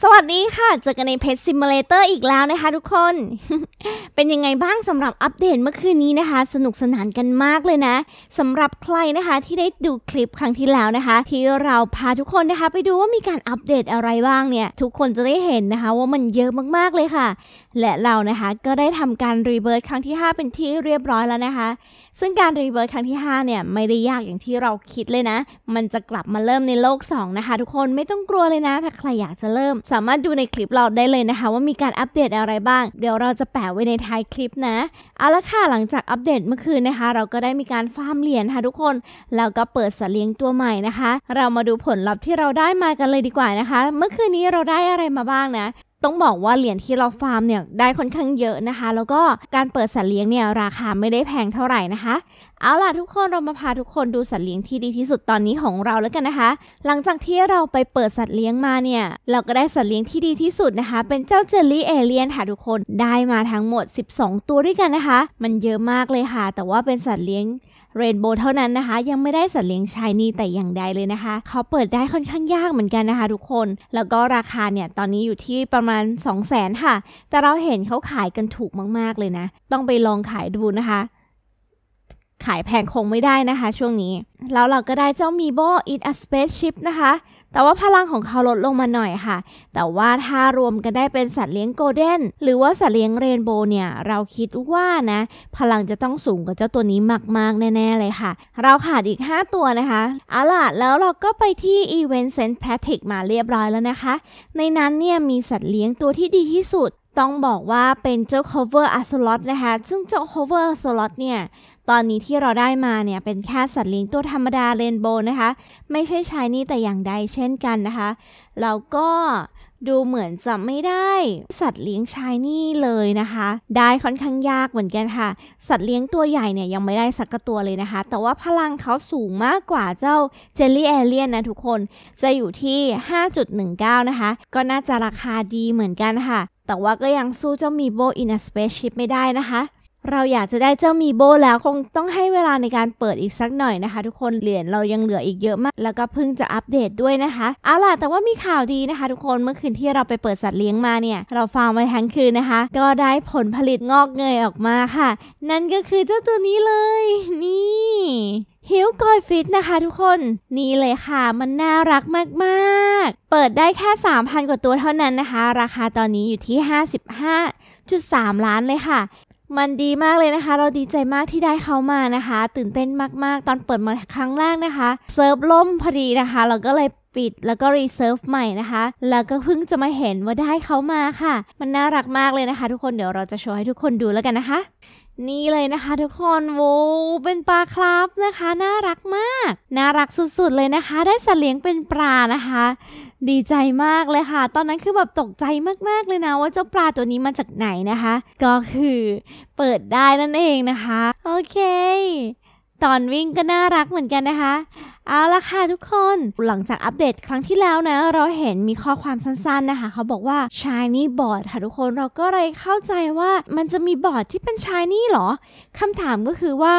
สวัสดีค่ะเจอกันในเพจซิมูเลเตอร์อีกแล้วนะคะ ทุกคน เป็นยังไงบ้างสำหรับอัปเดตเมื่อคืนนี้นะคะ สนุกสนานกันมากเลยนะสำหรับใครนะคะที่ได้ดูคลิปครั้งที่แล้วนะคะ ที่เราพาทุกคนนะคะ ไปดูว่ามีการอัปเดตอะไรบ้างเนี่ยทุกคนจะได้เห็นนะคะ ว่ามันเยอะมาก ๆ เลยค่ะ และเรานะคะก็ได้ทำการรีเบิร์ตครั้งที่ 5 เป็นที่เรียบร้อยแล้วนะคะ ซึ่งการรีเบิร์ตครั้งที่5เนี่ยไม่ได้ยากอย่างที่เราคิดเลยนะ มันจะกลับมาเริ่มในโลก2นะคะทุกคนไม่ต้องกลัวเลยนะถ้าใครอยากจะเริ่มสามารถดูในคลิปเราได้เลยนะคะ ว่ามีการอัปเดตอะไรบ้าง เดี๋ยวเราจะแปะไว้ในท้ายคลิปนะเอาละค่ะหลังจากอัปเดตเมื่อคืนนะคะเราก็ได้มีการ ฟาร์มเหรียญค่ะทุกคนแล้วก็เปิดสัตว์เลี้ยงตัวใหม่นะคะ เรามาดูผลลัพธ์ที่เราได้มากันเลยดีกว่านะคะ เมื่อคืนนี้เราได้อะไรมาบ้างนะต้องบอกว่าเหรียญที่เราฟาร์มเนี่ยได้ค่อนข้างเยอะนะคะ แล้วก็การเปิดสัตว์เลี้ยงเนี่ยราคาไม่ได้แพงเท่าไหร่นะคะเอาล่ะทุกคนเรามาพาทุกคนดูสัตว์เลี้ยงที่ดีที่สุดตอนนี้ของเราแล้วกันนะคะ หลังจากที่เราไปเปิดสัตว์เลี้ยงมาเนี่ยเราก็ได้สัตว์เลี้ยงที่ดีที่สุดนะคะ เป็นเจ้าเจ์รี่เอเลียนค่ะทุกคนได้มาทั้งหมด12 ตัวด้วยกันนะคะ มันเยอะมากเลยค่ะ แต่ว่าเป็นสัตว์เลี้ยงเรนโบว์เท่านั้นนะคะ ยังไม่ได้สัตว์เลี้ยงชายนี่แต่อย่างใดเลยนะคะเขาเปิดได้ค่อนข้างยากเหมือนกันนะคะทุกคน แล้วก็ราคาเนี่ยตอนนี้อยู่ที่ประมาณ 2 0 0 0 0 0 ค่ะ แต่เราเห็นเขาขายกันถูกมากๆเลยนะ ต้องไปลองขายดูนะคะขายแพงคงไม่ได้นะคะ ช่วงนี้ แล้วเราก็ได้เจ้ามีโบอิ a อ p a c e s h i นะคะ แต่ว่าพลังของเขาลดลงมาหน่อยค่ะ แต่ว่าถ้ารวมกันได้เป็นสัตว์เลี้ยงโกลเด้นหรือว่าสัตว์เลี้ยงเรนโบว์เนี่ย เราคิดว่านะ พลังจะต้องสูงกว่าเจ้าตัวนี้มากๆ แน่ๆ เลยค่ะ เราขาดอีก 5 ตัวนะคะเอาล่ะแล้วเราก็ไปที่อเวนต์เซนต์แพล r ติกมาเรียบร้อยแล้วนะคะ ในนั้นเนี่ยมีสัตว์เลี้ยงตัวที่ดีที่สุด ต้องบอกว่าเป็นเจ้า cover a s o l o t นะคะซึ่งเจ้า cover a s o l o t เนี่ยตอนนี้ที่เราได้มาเนี่ยเป็นแค่สัตว์เลี้ยงตัวธรรมดาเรนโบว์นะคะ ไม่ใช่ชายนี่แต่อย่างใดเช่นกันนะคะแล้วก็ดูเหมือนจะไม่ได้สัตว์เลี้ยงชายนี่เลยนะคะ ได้ค่อนข้างยากเหมือนกันค่ะ สัตว์เลี้ยงตัวใหญ่เนี่ยยังไม่ได้สักตัวเลยนะคะ แต่ว่าพลังเขาสูงมากกว่าเจ้าเจลลี่แอเลียนนะ ทุกคนจะอยู่ที่5.19นะคะก็น่าจะราคาดีเหมือนกันค่ะ แต่ว่าก็ยังสู้เจ้ามีโบอินสเปชชิพไม่ได้นะคะเราอยากจะได้เจ้ามีโบแล้วคงต้องให้เวลาในการเปิดอีกสักหน่อยนะคะ ทุกคนเหรียญเรายังเหลืออีกเยอะมากแล้วก็เพิ่งจะอัปเดตด้วยนะคะ เอาล่ะแต่ว่ามีข่าวดีนะคะ ทุกคนเมื่อคืนที่เราไปเปิดสัตว์เลี้ยงมาเนี่ยเราฟาร์มไว้ทั้งคืนนะคะ ก็ได้ผลผลิตงอกเงยออกมาค่ะ นั่นก็คือเจ้าตัวนี้เลย นี่ฮิวกอยฟิตนะคะทุกคนนี่เลยค่ะ มันน่ารักมาก ๆ เปิดได้แค่3,000กว่าตัวเท่านั้นนะคะราคาตอนนี้อยู่ที่55.3ล้านเลยค่ะมันดีมากเลยนะคะ เราดีใจมากที่ได้เขามานะคะ ตื่นเต้นมากๆตอนเปิดมาครั้งแรกนะคะ เซิร์ฟล่มพอดีนะคะ เราก็เลยปิดแล้วก็รีเซิร์ฟใหม่นะคะ แล้วก็เพิ่งจะมาเห็นว่าได้เขามาค่ะ มันน่ารักมากเลยนะคะ ทุกคน เดี๋ยวเราจะโชว์ให้ทุกคนดูแล้วกันนะคะนี่เลยนะคะ ทุกคนโวเป็นปลาครับนะคะ น่ารักมาก น่ารักสุดๆเลยนะคะ ได้สัตว์เลี้ยงเป็นปลานะคะ ดีใจมากเลยค่ะ ตอนนั้นคือแบบตกใจมากๆเลยนะว่าเจ้าปลาตัวนี้มาจากไหนนะคะ ก็คือเปิดได้นั่นเองนะคะ โอเคตอนวิ่งก็น่ารักเหมือนกันนะคะเอาละค่ะทุกคนหลังจากอัปเดตครั้งที่แล้วนะ เราเห็นมีข้อความสั้นๆนะคะ เขาบอกว่าชายนี่บอดค่ะทุกคนเราก็เลยเข้าใจว่ามันจะมีบอดที่เป็นชายนี่หรอคำถามก็คือว่า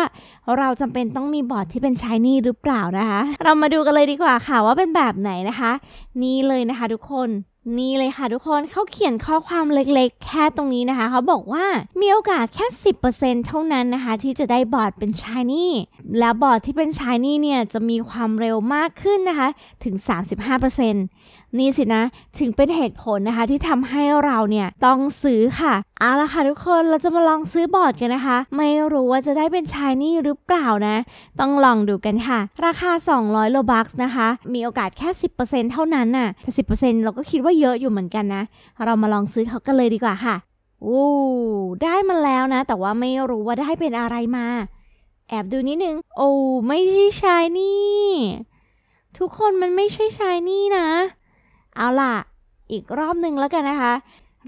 เราจำเป็นต้องมีบอดที่เป็นชายนี่หรือเปล่านะคะ เรามาดูกันเลยดีกว่าค่ะ ว่าเป็นแบบไหนนะคะนี่เลยนะคะ ทุกคนนี่เลยค่ะทุกคนเขาเขียนข้อความเล็กๆ แค่ตรงนี้นะคะเขาบอกว่ามีโอกาสแค่ 10%เเท่านั้นนะคะ ที่จะได้บอร์ดเป็นชายนี่ แล้วบอร์ดที่เป็นชายนี่เนี่ย จะมีความเร็วมากขึ้นนะคะ ถึง 35%นี่สินะ ถึงเป็นเหตุผลนะคะที่ทำให้เราเนี่ยต้องซื้อค่ะเอาละค่ะทุกคนเราจะมาลองซื้อบอร์ดกันนะคะ ไม่รู้ว่าจะได้เป็นชายนี่หรือเปล่านะ ต้องลองดูกันค่ะ ราคา 200โลบัคนะคะ มีโอกาสแค่ 10%เท่านั้นน่ะแต่10%เราก็คิดว่าเยอะอยู่เหมือนกันนะเรามาลองซื้อเขากันเลยดีกว่าค่ะโอ้ได้มาแล้วนะ แต่ว่าไม่รู้ว่าได้เป็นอะไรมา แอบดูนิดนึงโอ้ไม่ใช่ชายนี่ ทุกคนมันไม่ใช่ชายนี่นะเอาล่ะ อีกรอบหนึ่งแล้วกันนะคะ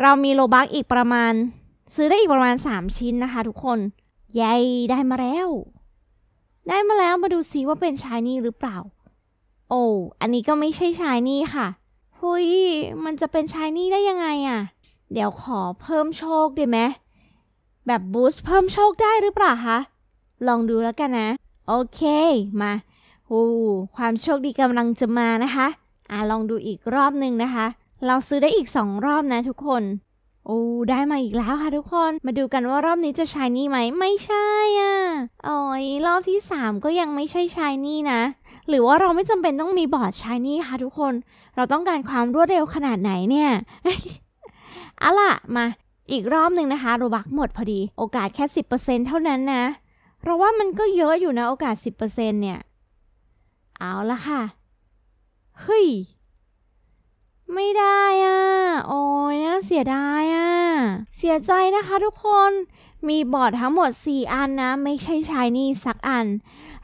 เรามีโลบักอีกประมาณ ซื้อได้อีกประมาณ3 ชิ้นนะคะทุกคนยายได้มาแล้ว ได้มาแล้วมาดูซิว่าเป็นชายนี่หรือเปล่า โอ้ อันนี้ก็ไม่ใช่ชายนี่ค่ะหุยมันจะเป็นชายนี่ได้ยังไงอะ่ะ เดี๋ยวขอเพิ่มโชคได้ไหมแบบบูสต์เพิ่มโชคได้หรือเปล่าคะ ลองดูแล้วกันนะ โอเคมาโอ้ความโชคดีกำลังจะมานะคะอ่ะลองดูอีกรอบหนึ่งนะคะ เราซื้อได้อีก 2 รอบนะทุกคน โอ้ได้มาอีกแล้วค่ะทุกคนมาดูกันว่ารอบนี้จะชายนี่ไหมไม่ใช่อ่ะอ๋ยรอบที่ 3 ก็ยังไม่ใช่ชายนี่นะ หรือว่าเราไม่จำเป็นต้องมีบอร์ดชายนี่ค่ะทุกคนเราต้องการความรวดเร็วขนาดไหนเนี่ยเอาล่ะมา อีกรอบหนึ่งนะคะโรบักหมดพอดี โอกาสแค่ 10%เท่านั้นนะเพราะว่ามันก็เยอะอยู่นะโอกาส 10%เนี่ยเอาละค่ะเฮ้ยไม่ได้อ่ะ โอ้ยน่าเสียดายอ่ะ เสียใจนะคะทุกคนมีบอร์ดทั้งหมด 4 อันนะ ไม่ใช่ชายนี่สักอัน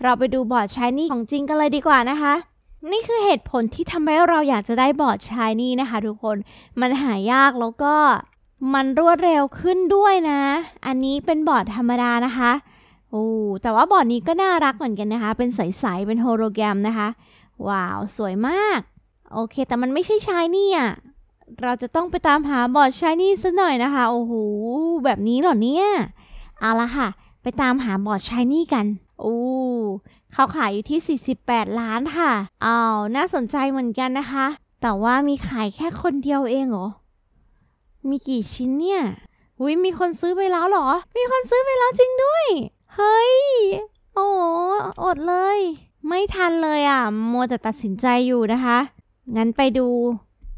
เราไปดูบอร์ดชายนี่ของจริงกันเลยดีกว่านะคะ นี่คือเหตุผลที่ทำให้เราอยากจะได้บอร์ดชายนี่นะคะ ทุกคนมันหายากแล้วก็มันรวดเร็วขึ้นด้วยนะ อันนี้เป็นบอร์ดธรรมดานะคะ โอ้แต่ว่าบอร์ดนี้ก็น่ารักเหมือนกันนะคะ เป็นใสๆเป็นโฮโลแกรมนะคะว้าว สวยมาก โอเคแต่มันไม่ใช่ชายนี่อ่ะเราจะต้องไปตามหาบอร์ดชายนี่ซะหน่อยนะคะโอ้โหแบบนี้เหรอเนี่ยเอาละค่ะ ไปตามหาบอร์ดชายนี่กันโอ้เขาขายอยู่ที่ 48 ล้านค่ะอา้าวน่าสนใจเหมือนกันนะคะ แต่ว่ามีขายแค่คนเดียวเองเหรอมีกี่ชิ้นเนี่ยอุยมีคนซื้อไปแล้วหรอมีคนซื้อไปแล้วจริงด้วย เฮ้ยโอ้อดเลยไม่ทันเลยอ่ะมัวแต่ตัดสินใจอยู่นะคะ งั้นไปดู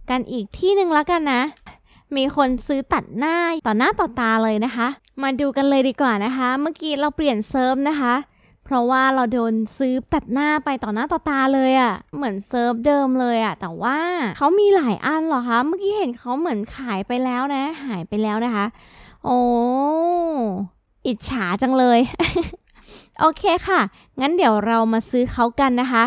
กันอีกที่หนึ่งแล้วกันนะ มีคนซื้อตัดหน้าต่อหน้าต่อตาเลยนะคะมาดูกันเลยดีกว่านะคะ เมื่อกี้เราเปลี่ยนเซิร์ฟนะคะ เพราะว่าเราโดนซื้อตัดหน้าไปต่อหน้าต่อตาเลยอะ่ะเหมือนเซิร์ฟเดิมเลยอะ่ะแต่ว่าเขามีหลายอันเหรอคะเมื่อกี้เห็นเขาเหมือนขายไปแล้วนะ หายไปแล้วนะคะ โอ้อิจฉาจังเลยโอเคค่ะ งั้นเดี๋ยวเรามาซื้อเขากันนะคะ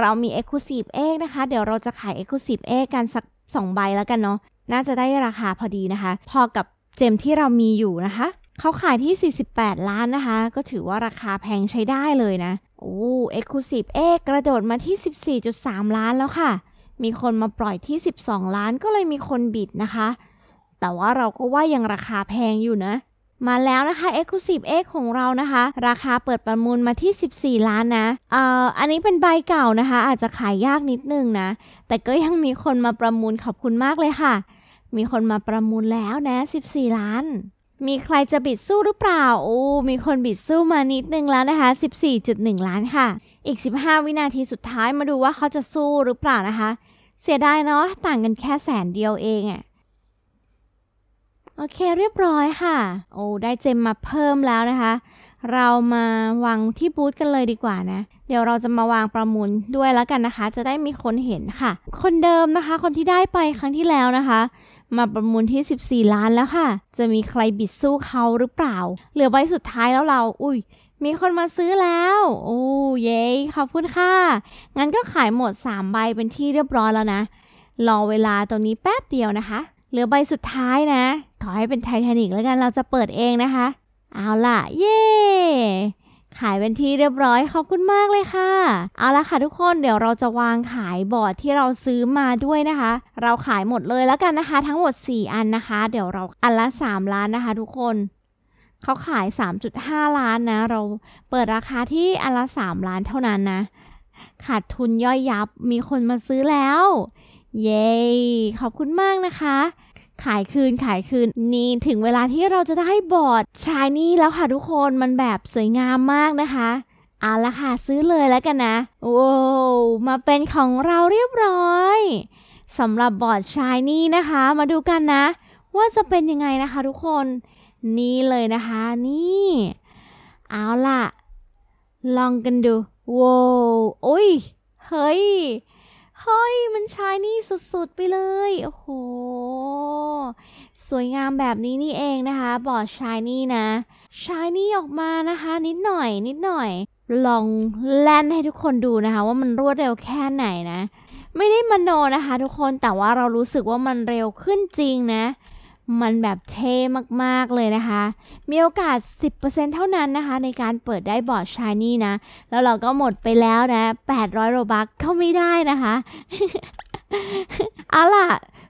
เรามี Exclusive Egg นะคะ เดี๋ยวเราจะขาย Exclusive Egg กันสัก2ใบแล้วกันเนาะ น่าจะได้ราคาพอดีนะคะ พอกับเจมที่เรามีอยู่นะคะเขาขายที่ 48ล้านนะคะ ก็ถือว่าราคาแพงใช้ได้เลยนะ โอ้ e x c l คล i ี e Egg กระโดดมาที่ 14.3 ล้านแล้วค่ะ มีคนมาปล่อยที่ 12 ล้านก็เลยมีคนบิดนะคะ แต่ว่าเราก็ว่ายังราคาแพงอยู่นะมาแล้วนะคะ Exclusive X ของเรานะคะราคาเปิดประมูลมาที่ 14 ล้านนะเอ่ออันนี้เป็นใบเก่านะคะอาจจะขายยากนิดนึงนะแต่ก็ยังมีคนมาประมูลขอบคุณมากเลยค่ะ มีคนมาประมูลแล้วนะ 14 ล้าน มีใครจะบิดสู้หรือเปล่าโอ้มีคนบิดสู้มานิดนึงแล้วนะคะ 14.1 ล้านค่ะอีก 15 วินาทีสุดท้ายมาดูว่าเขาจะสู้หรือเปล่านะคะเสียดายเนาะต่างกันแค่แสนเดียวเองอะ่ะโอเค เรียบร้อยค่ะ โอ้ได้เจมมาเพิ่มแล้วนะคะ เรามาวางที่บูธกันเลยดีกว่านะเดี๋ยวเราจะมาวางประมูลด้วยแล้วกันนะคะ จะได้มีคนเห็นค่ะ คนเดิมนะคะ คนที่ได้ไปครั้งที่แล้วนะคะ มาประมูลที่14ล้านแล้วค่ะจะมีใครบิดสู้เขาหรือเปล่า เหลือใบสุดท้ายแล้วเรา อุ้ยมีคนมาซื้อแล้ว โอ้ยเย้ขอบคุณค่ะงั้นก็ขายหมด3ใบเป็นที่เรียบร้อยแล้วนะรอเวลาตรงนี้แป๊บเดียวนะคะเหลือใบสุดท้ายนะ ขอให้เป็นไททานิกแล้วกัน เราจะเปิดเองนะคะ เอาล่ะเย้ขายเป็นที่เรียบร้อย ขอบคุณมากเลยค่ะ เอาละค่ะทุกคนเดี๋ยวเราจะวางขายบอร์ดที่เราซื้อมาด้วยนะคะ เราขายหมดเลยแล้วกันนะคะ ทั้งหมด 4 อันนะคะ เดี๋ยวเราอันละ 3 ล้านนะคะทุกคน เขาขาย 3.5 ล้านนะ เราเปิดราคาที่อันละ3ล้านเท่านั้นนะ ขาดทุนย่อยยับ มีคนมาซื้อแล้วเย้ ขอบคุณมากนะคะ ขายคืนขายคืน นี่ถึงเวลาที่เราจะได้บอร์ดชายนี่แล้วค่ะทุกคน มันแบบสวยงามมากนะคะ เอาละค่ะซื้อเลยแล้วกันนะโอ้มาเป็นของเราเรียบร้อยสำหรับบอร์ดชายนี่นะคะ มาดูกันนะ ว่าจะเป็นยังไงนะคะทุกคน นี่เลยนะคะ นี่ เอาล่ะ ลองกันดู โว้โอ้ย เฮ้ยเฮ้ยมันชายนี่สุดๆไปเลย โอ้โห สวยงามแบบนี้นี่เองนะคะ บอดชายนี่นะ ชายนี่ออกมานะคะ นิดหน่อย นิดหน่อย ลองแล่นให้ทุกคนดูนะคะ ว่ามันรวดเร็วแค่ไหนนะ ไม่ได้มโนนะคะทุกคน แต่ว่าเรารู้สึกว่ามันเร็วขึ้นจริงนะมันแบบเท่มากๆเลยนะคะ มีโอกาส 10%เท่านั้นนะคะ ในการเปิดได้บอร์ดชายนี่นะ แล้วเราก็หมดไปแล้วนะ 800 โรบักเข้าไม่ได้นะคะเอาล่ะ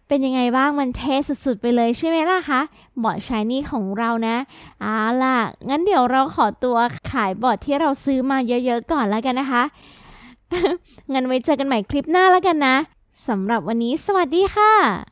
เป็นยังไงบ้าง มันเทสุดๆไปเลยใช่ไหมล่ะคะ บอร์ดชายนี่ของเรานะเอาล่ะ งั้นเดี๋ยวเราขอตัวขายบอร์ดที่เราซื้อมาเยอะๆก่อนแล้วกันนะคะ งั้นไว้เจอกันใหม่คลิปหน้าแล้วกันนะ สำหรับวันนี้สวัสดีค่ะ